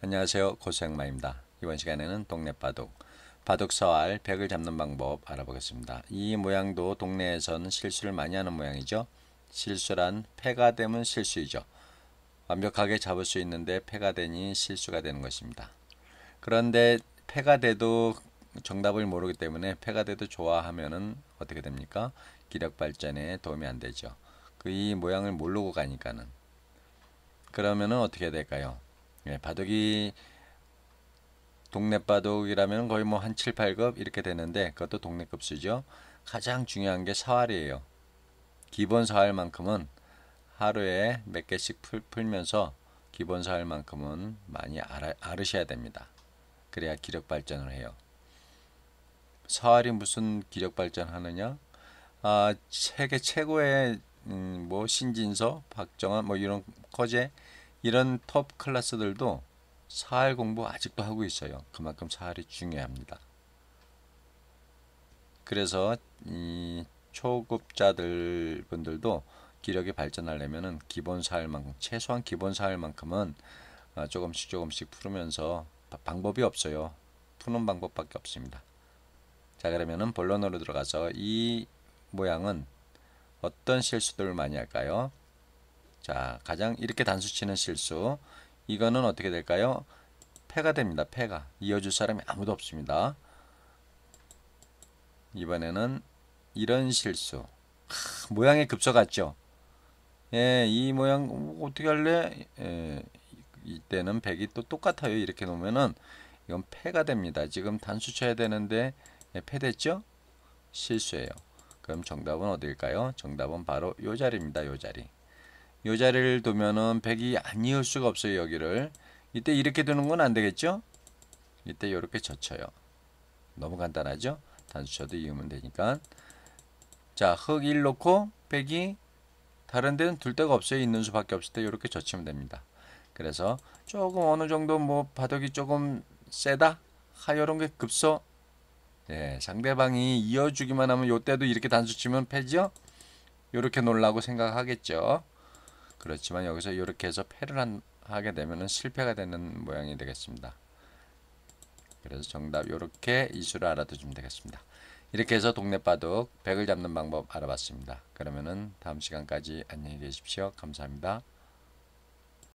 안녕하세요. 고생마입니다 이번 시간에는 동네 바둑, 바둑 서알, 백을 잡는 방법 알아보겠습니다. 이 모양도 동네에서는 실수를 많이 하는 모양이죠. 실수란 패가 되면 실수이죠. 완벽하게 잡을 수 있는데 패가 되니 실수가 되는 것입니다. 그런데 패가 돼도 정답을 모르기 때문에 패가 돼도 좋아하면 어떻게 됩니까? 기력 발전에 도움이 안 되죠. 그 이 모양을 모르고 가니까는 그러면 어떻게 될까요? 예, 바둑이 동네 바둑이라면 거의 뭐 한 7, 8급 이렇게 되는데 그것도 동네급 수죠. 가장 중요한 게 사활이에요. 기본 사활만큼은 하루에 몇 개씩 풀, 면서 기본 사활만큼은 많이 알아, 알으셔야 됩니다. 그래야 기력 발전을 해요. 사활이 무슨 기력 발전하느냐? 아, 세계 최고의 음, 뭐 신진서, 박정환 뭐 이런 커제 이런 톱 클래스들도 사활 공부 아직도 하고 있어요. 그만큼 사활이 중요합니다. 그래서 이 초급자들 분들도 기력이 발전하려면은 기본 사활만큼 최소한 기본 사활만큼은 아, 조금씩 조금씩 풀으면서 방법이 없어요. 푸는 방법밖에 없습니다. 자 그러면은 본론으로 들어가서 이 모양은 어떤 실수들을 많이 할까요? 자, 가장 이렇게 단수치는 실수. 이거는 어떻게 될까요? 패가 됩니다. 패가. 이어줄 사람이 아무도 없습니다. 이번에는 이런 실수. 하, 모양이급서같죠 예, 이 모양 어떻게 할래? 예, 이때는 100이 또 똑같아요. 이렇게 놓으면은 이건 패가 됩니다. 지금 단수 쳐야 되는데 예, 패됐죠? 실수예요. 그럼 정답은 어디일까요? 정답은 바로 요 자리입니다. 요 자리. 요 자리를 두면은 1이아니을 수가 없어요 여기를 이때 이렇게 두는 건 안 되겠죠 이때 이렇게 젖혀요 너무 간단하죠 단수쳐도 이으면 되니까 자흙 1 놓고 백이 다른 데는 둘 데가 없어요 있는 수밖에 없을 때 이렇게 젖히면 됩니다 그래서 조금 어느 정도 뭐바둑이 조금 세다 하 요런 게 급소 네, 상대방이 이어주기만 하면 요때도 이렇게 단수 치면 패죠 요렇게 놀라고 생각하겠죠 그렇지만 여기서 이렇게 해서 패를 한, 하게 되면은 실패가 되는 모양이 되겠습니다. 그래서 정답 이렇게 이수를 알아두시면 되겠습니다. 이렇게 해서 동네바둑 100을 잡는 방법 알아봤습니다. 그러면은 다음 시간까지 안녕히 계십시오. 감사합니다.